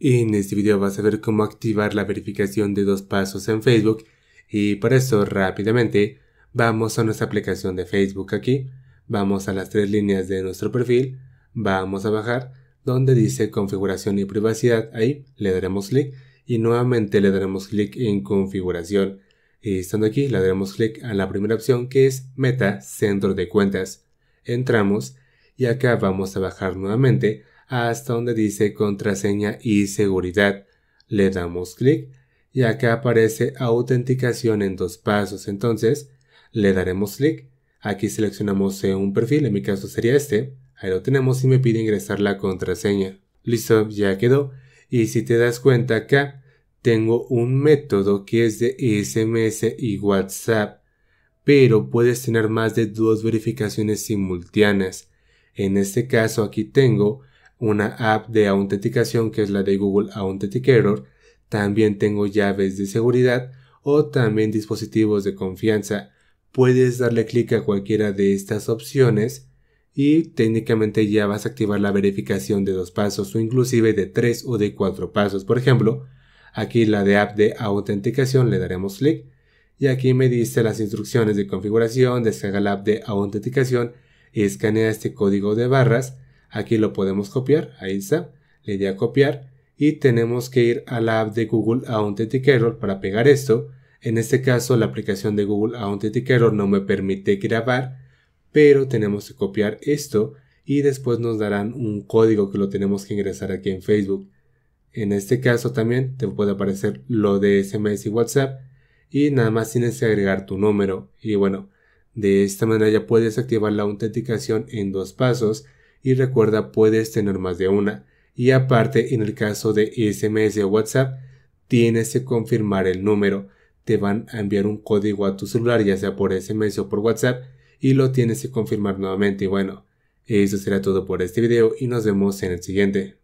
En este video vas a ver cómo activar la verificación de dos pasos en Facebook y para eso rápidamente vamos a nuestra aplicación de Facebook aquí, vamos a las tres líneas de nuestro perfil, vamos a bajar donde dice configuración y privacidad, ahí le daremos clic y nuevamente le daremos clic en configuración y estando aquí le daremos clic a la primera opción que es meta centro de cuentas, entramos y acá vamos a bajar nuevamente hasta donde dice contraseña y seguridad. Le damos clic y acá aparece autenticación en dos pasos. Entonces, le daremos clic. Aquí seleccionamos eh, un perfil, en mi caso sería este. Ahí lo tenemos y me pide ingresar la contraseña. Listo, ya quedó. Y si te das cuenta acá, tengo un método que es de SMS y WhatsApp, pero puedes tener más de dos verificaciones simultáneas. En este caso aquí tengo una app de autenticación que es la de Google Authenticator, también tengo llaves de seguridad o también dispositivos de confianza. Puedes darle clic a cualquiera de estas opciones y técnicamente ya vas a activar la verificación de dos pasos o inclusive de tres o de cuatro pasos. Por ejemplo, aquí la de app de autenticación le daremos clic y aquí me dice las instrucciones de configuración, descarga la app de autenticación, escanea este código de barras Aquí lo podemos copiar, ahí está, le di a copiar y tenemos que ir a la app de Google Authenticator para pegar esto. En este caso la aplicación de Google Authenticator no me permite grabar, pero tenemos que copiar esto y después nos darán un código que lo tenemos que ingresar aquí en Facebook. En este caso también te puede aparecer lo de SMS y WhatsApp y nada más tienes que agregar tu número y bueno, de esta manera ya puedes activar la autenticación en dos pasos y recuerda puedes tener más de una y aparte en el caso de SMS o WhatsApp tienes que confirmar el número, te van a enviar un código a tu celular ya sea por SMS o por WhatsApp y lo tienes que confirmar nuevamente y bueno, eso será todo por este video y nos vemos en el siguiente.